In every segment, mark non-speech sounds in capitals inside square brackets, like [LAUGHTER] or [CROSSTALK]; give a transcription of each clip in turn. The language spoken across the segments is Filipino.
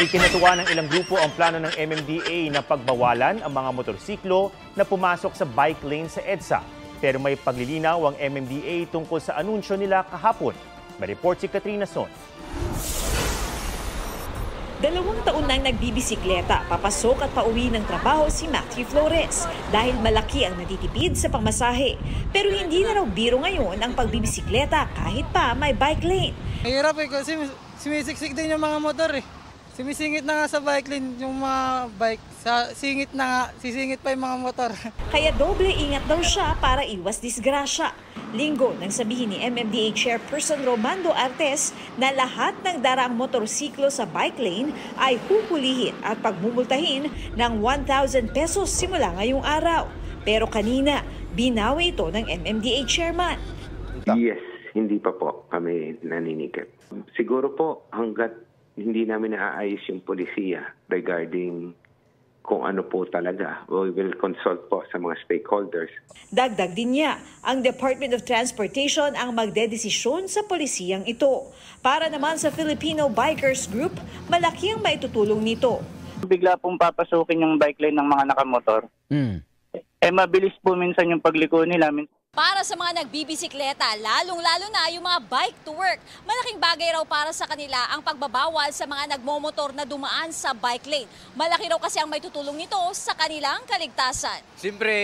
Ikinatuwa ng ilang grupo ang plano ng MMDA na pagbawalan ang mga motorsiklo na pumasok sa bike lane sa EDSA. Pero may paglilinaw ang MMDA tungkol sa anunsyo nila kahapon. May report si Katrina Son. Dalawang taon nang nagbibisikleta, papasok at pauwi ng trabaho si Matthew Flores dahil malaki ang natitipid sa pamasahe. Pero hindi na raw biro ngayon ang pagbibisikleta kahit pa may bike lane. Hirap eh kasi sumisiksik din yung mga motor eh. Sumisingit na nga sa bike lane yung mga bike. Sa singit na nga, sisingit pa yung mga motor. [LAUGHS] Kaya doble ingat daw siya para iwas disgrasya. Linggo nang sabihin ni MMDA Chairperson Romando Artes na lahat ng darang motorsiklo sa bike lane ay huhulihin at pagmumultahin ng 1,000 pesos simula ngayong araw. Pero kanina, binawi ito ng MMDA Chairman. Yes, hindi pa po kami naninigit. Siguro po hanggat hindi namin naaayos yung polisiya regarding kung ano po talaga. We will consult po sa mga stakeholders. Dagdag din niya, ang Department of Transportation ang magdedesisyon sa polisiyang ito. Para naman sa Filipino Bikers Group, malaki ang maitutulong nito. Bigla pong papasukin yung bike lane ng mga nakamotor. Mm. Eh mabilis po minsan yung pagliko nila. Para sa mga nagbibisikleta, lalong-lalo na yung mga bike to work, malaking bagay raw para sa kanila ang pagbabawal sa mga nagmomotor na dumaan sa bike lane. Malaki raw kasi ang may tutulong nito sa kanilang kaligtasan. Siyempre,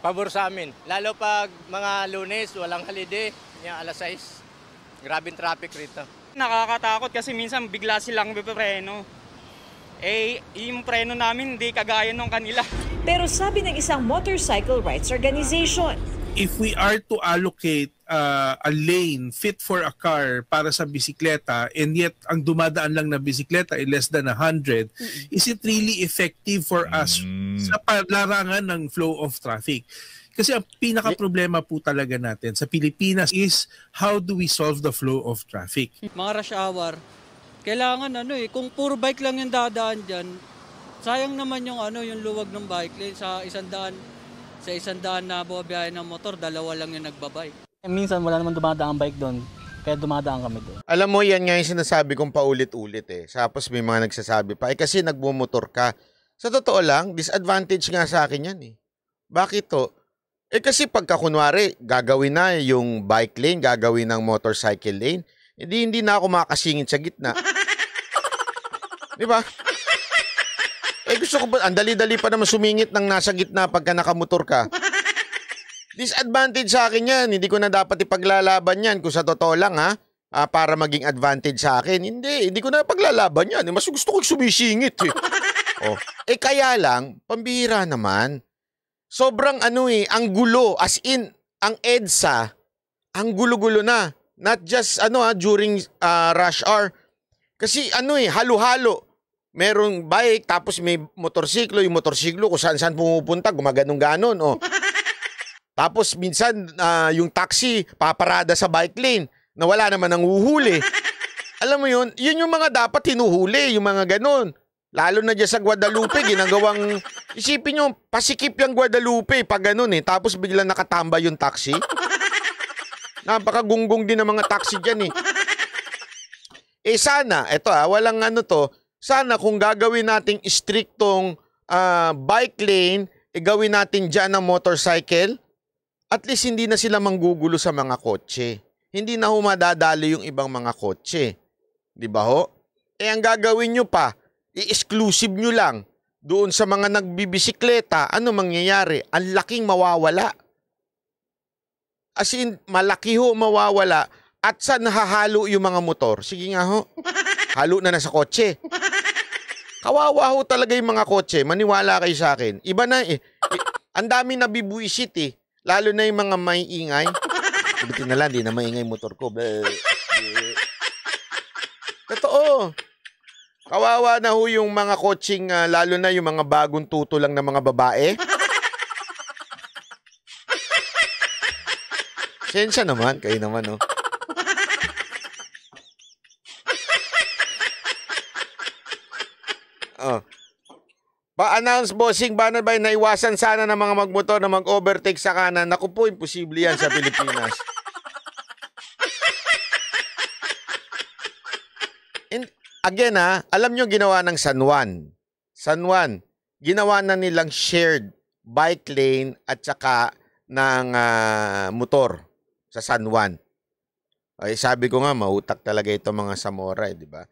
pabor sa amin. Lalo pag mga lunes, walang holiday, yung alas 6, grabing traffic rito. Nakakatakot kasi minsan bigla silang bipreno. Eh, yung preno namin hindi kagaya nung kanila. [LAUGHS] Pero sabi ng isang motorcycle rights organization, if we are to allocate uh, a lane fit for a car para sa bisikleta and yet ang dumadaan lang na bisikleta ay less than 100, is it really effective for us mm. sa larangan ng flow of traffic? Kasi ang pinaka-problema po talaga natin sa Pilipinas is how do we solve the flow of traffic? Mga rush hour, kailangan ano eh, kung puro bike lang yung dadaan diyan Sayang naman yung ano yung luwag ng bike lane sa isang daan sa isang daan na bumabiyahe ng motor, dalawa lang yung nagbabike. Eh, minsan wala naman dumadaang bike doon, kaya dumadaan kami doon. Alam mo, yan nga yung sinasabi kong paulit-ulit eh. Tapos may mga nagsasabi pa, eh kasi nagbumotor ka. Sa totoo lang, disadvantage nga sa akin yan eh. Bakit to? Eh kasi pagka kunwari, gagawin na yung bike lane, gagawin ng motorcycle lane, hindi, hindi na ako makasingit sa gitna. [LAUGHS] Di ba? Eh gusto ko ba, ang dali-dali pa naman sumingit ng nasa gitna pagka nakamotor ka. Disadvantage sa akin yan. Hindi ko na dapat ipaglalaban yan kung sa totoo lang ha. Uh, para maging advantage sa akin. Hindi, hindi ko na paglalaban yan. Mas gusto ko sumisingit eh. [LAUGHS] Oh. Eh kaya lang, pambihira naman. Sobrang ano eh, ang gulo. As in, ang EDSA, ang gulo-gulo na. Not just ano ha, during uh, rush hour. Kasi ano eh, halo-halo merong bike, tapos may motorsiklo, yung motorsiklo kung saan-saan pumupunta, gumaganong-ganon, oh. [LAUGHS] tapos minsan, uh, yung taxi, paparada sa bike lane, na wala naman ang uhuli. [LAUGHS] Alam mo yun, yun yung mga dapat hinuhuli, yung mga ganon. Lalo na dyan sa Guadalupe, ginagawang, isipin nyo, pasikip yung Guadalupe pag ganon eh. Tapos biglang nakatamba yung taxi. [LAUGHS] Napakagunggong din ng mga taxi dyan eh. Eh sana, eto ah, walang ano to, sana kung gagawin nating striktong uh, bike lane, igawin eh, natin dyan ang motorcycle, at least hindi na sila manggugulo sa mga kotse. Hindi na humadadali yung ibang mga kotse. Di ba ho? Eh ang gagawin nyo pa, i-exclusive nyo lang doon sa mga nagbibisikleta, ano mangyayari? Ang laking mawawala. As in, malaki ho mawawala at saan nahahalo yung mga motor. Sige nga ho, halo na na sa kotse. Kawawa ho talaga yung mga kotse. Maniwala kayo sa akin. Iba na eh. Ang dami nabibuisit eh. Lalo na yung mga may ingay. Sabitin na lang, di na maingay motor ko. Bleh. Bleh. Totoo. Kawawa na ho yung mga coaching, uh, ah, lalo na yung mga bagong tuto lang ng mga babae. Sensya naman, kayo naman, no? Oh. Oo. Oh. Pa-announce bossing banner by naiwasan sana ng mga magmotor na mag-overtake sa kanan. Naku po, imposible yan sa Pilipinas. And again ha, ah, alam nyo ginawa ng San Juan. San Juan, ginawa na nilang shared bike lane at saka ng uh, motor sa San Juan. Ay, sabi ko nga, mautak talaga ito mga Samora, eh, di ba?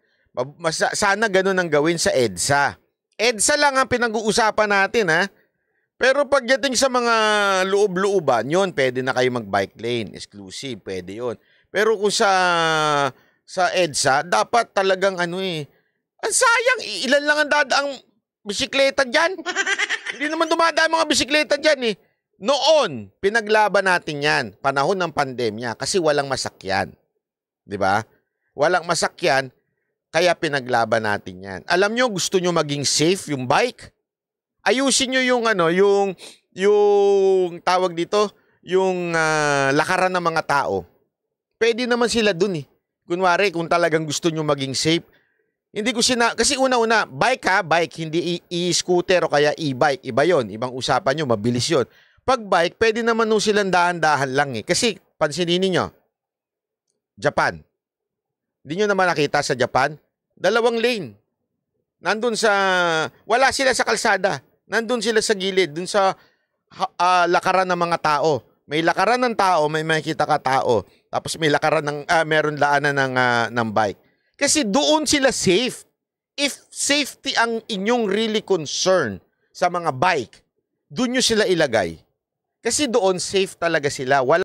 Mas, Sana ganun ang gawin sa EDSA. EDSA lang ang pinag-uusapan natin ha. Pero pagdating sa mga loob-looban, yun, pwede na kayo mag-bike lane, exclusive, pwede yun. Pero kung sa sa EDSA, dapat talagang ano eh, ang sayang, ilan lang ang dadaang bisikleta dyan. [LAUGHS] Hindi naman dumadaan mga bisikleta dyan eh. Noon, pinaglaban natin yan, panahon ng pandemya, kasi walang masakyan. ba? Diba? Walang masakyan, kaya pinaglaban natin yan. Alam nyo, gusto nyo maging safe yung bike? Ayusin nyo yung ano, yung, yung tawag dito, yung uh, lakaran ng mga tao. Pwede naman sila dun eh. Kunwari, kung talagang gusto nyo maging safe, hindi ko sina... Kasi una-una, bike ha, bike, hindi e-scooter o kaya e-bike. Iba yon Ibang usapan nyo, mabilis yon Pag bike, pwede naman nung silang dahan-dahan lang eh. Kasi, pansinin niyo Japan, hindi nyo naman nakita sa Japan? Dalawang lane. Nandun sa, wala sila sa kalsada. Nandun sila sa gilid, dun sa uh, lakaran ng mga tao. May lakaran ng tao, may makikita ka tao. Tapos may lakaran ng, uh, meron daanan ng, uh, ng bike. Kasi doon sila safe. If safety ang inyong really concern sa mga bike, doon nyo sila ilagay. Kasi doon safe talaga sila. Wala